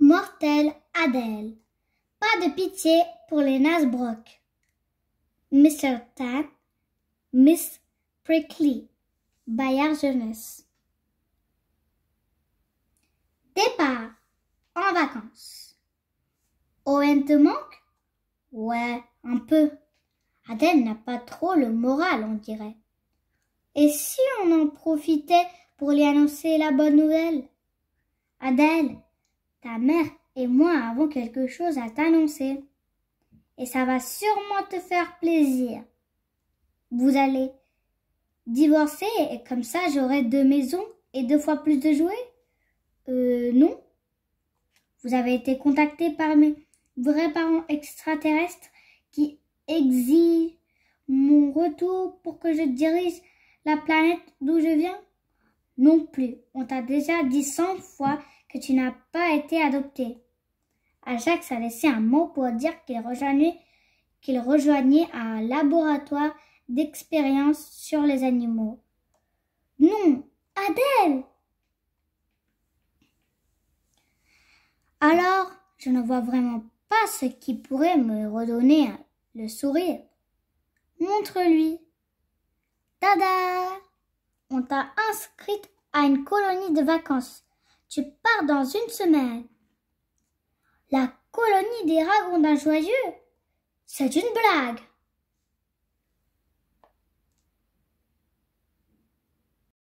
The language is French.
mortel Adèle. Pas de pitié pour les Nasbrock. Mr. Tan, Miss Prickly, Bayard Jeunesse. Départ en vacances. Owen te manque Ouais, un peu. Adèle n'a pas trop le moral, on dirait. Et si on en profitait pour lui annoncer la bonne nouvelle Adèle, ta mère et moi avons quelque chose à t'annoncer. Et ça va sûrement te faire plaisir. Vous allez divorcer et comme ça j'aurai deux maisons et deux fois plus de jouets Euh, non. Vous avez été contacté par mes vrais parents extraterrestres qui exigent mon retour pour que je dirige la planète d'où je viens Non plus. On t'a déjà dit cent fois que tu n'as pas été adopté. Ajax a laissé un mot pour dire qu'il rejoignait, qu'il rejoignait un laboratoire d'expérience sur les animaux. Non, Adèle Alors, je ne vois vraiment pas ce qui pourrait me redonner le sourire. Montre-lui. Tada On t'a inscrite à une colonie de vacances. Tu pars dans une semaine. La colonie des ragondins joyeux, c'est une blague.